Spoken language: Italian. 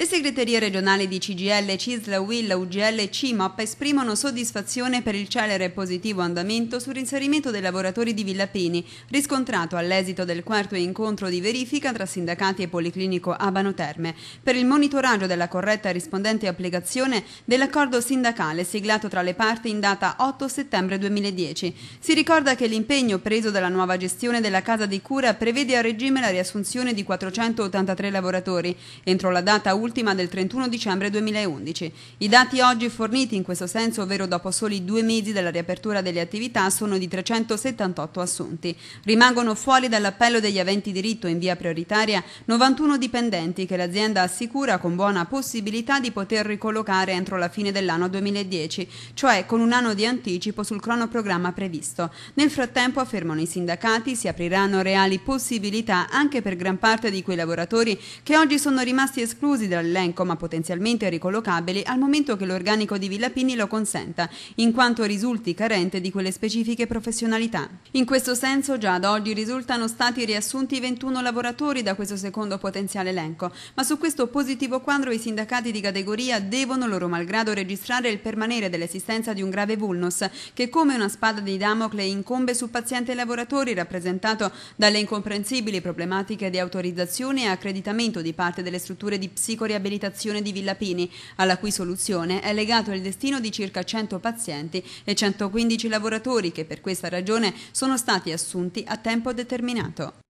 Le segreterie regionali di CGL, CISL, UIL, UGL e CIMAP esprimono soddisfazione per il celere e positivo andamento sul rinserimento dei lavoratori di Villa Pini, riscontrato all'esito del quarto incontro di verifica tra sindacati e Policlinico Abano Terme, per il monitoraggio della corretta rispondente applicazione dell'accordo sindacale siglato tra le parti in data 8 settembre 2010. Si ricorda che l'impegno preso dalla nuova gestione della casa di cura prevede a regime la riassunzione di 483 lavoratori. Entro la data ultima l'ultima del 31 dicembre 2011. I dati oggi forniti in questo senso, ovvero dopo soli due mesi dalla riapertura delle attività, sono di 378 assunti. Rimangono fuori dall'appello degli aventi diritto in via prioritaria 91 dipendenti che l'azienda assicura con buona possibilità di poter ricollocare entro la fine dell'anno 2010, cioè con un anno di anticipo sul cronoprogramma previsto. Nel frattempo, affermano i sindacati, si apriranno reali possibilità anche per gran parte di quei lavoratori che oggi sono rimasti esclusi dall'elenco ma potenzialmente ricollocabili al momento che l'organico di Villa Pini lo consenta, in quanto risulti carente di quelle specifiche professionalità. In questo senso già ad oggi risultano stati riassunti 21 lavoratori da questo secondo potenziale elenco, ma su questo positivo quadro i sindacati di categoria devono loro malgrado registrare il permanere dell'esistenza di un grave vulnus che come una spada di Damocle incombe su pazienti e lavoratori rappresentato dalle incomprensibili problematiche di autorizzazione e accreditamento di parte delle strutture di psicologia riabilitazione di Villa Pini, alla cui soluzione è legato il destino di circa 100 pazienti e 115 lavoratori che per questa ragione sono stati assunti a tempo determinato.